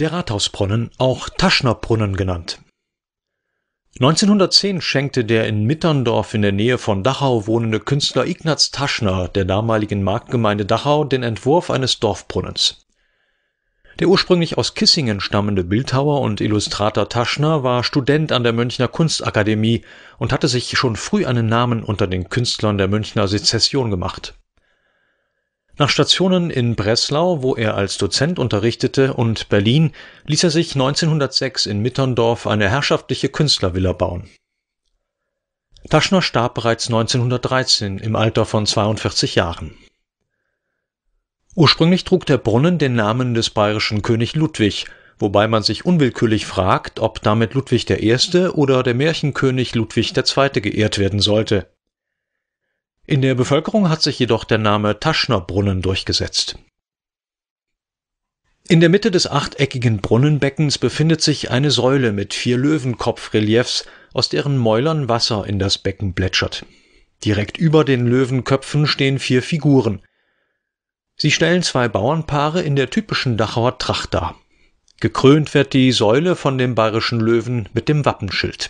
der Rathausbrunnen, auch Taschnerbrunnen genannt. 1910 schenkte der in Mitterndorf in der Nähe von Dachau wohnende Künstler Ignaz Taschner der damaligen Marktgemeinde Dachau den Entwurf eines Dorfbrunnens. Der ursprünglich aus Kissingen stammende Bildhauer und Illustrator Taschner war Student an der Münchner Kunstakademie und hatte sich schon früh einen Namen unter den Künstlern der Münchner Sezession gemacht nach Stationen in Breslau, wo er als Dozent unterrichtete, und Berlin ließ er sich 1906 in Mitterndorf eine herrschaftliche Künstlervilla bauen. Taschner starb bereits 1913 im Alter von 42 Jahren. Ursprünglich trug der Brunnen den Namen des bayerischen König Ludwig, wobei man sich unwillkürlich fragt, ob damit Ludwig I. oder der Märchenkönig Ludwig II. geehrt werden sollte in der Bevölkerung hat sich jedoch der Name Taschnerbrunnen durchgesetzt. In der Mitte des achteckigen Brunnenbeckens befindet sich eine Säule mit vier Löwenkopfreliefs, aus deren Mäulern Wasser in das Becken plätschert. Direkt über den Löwenköpfen stehen vier Figuren. Sie stellen zwei Bauernpaare in der typischen Dachauer Tracht dar. Gekrönt wird die Säule von dem bayerischen Löwen mit dem Wappenschild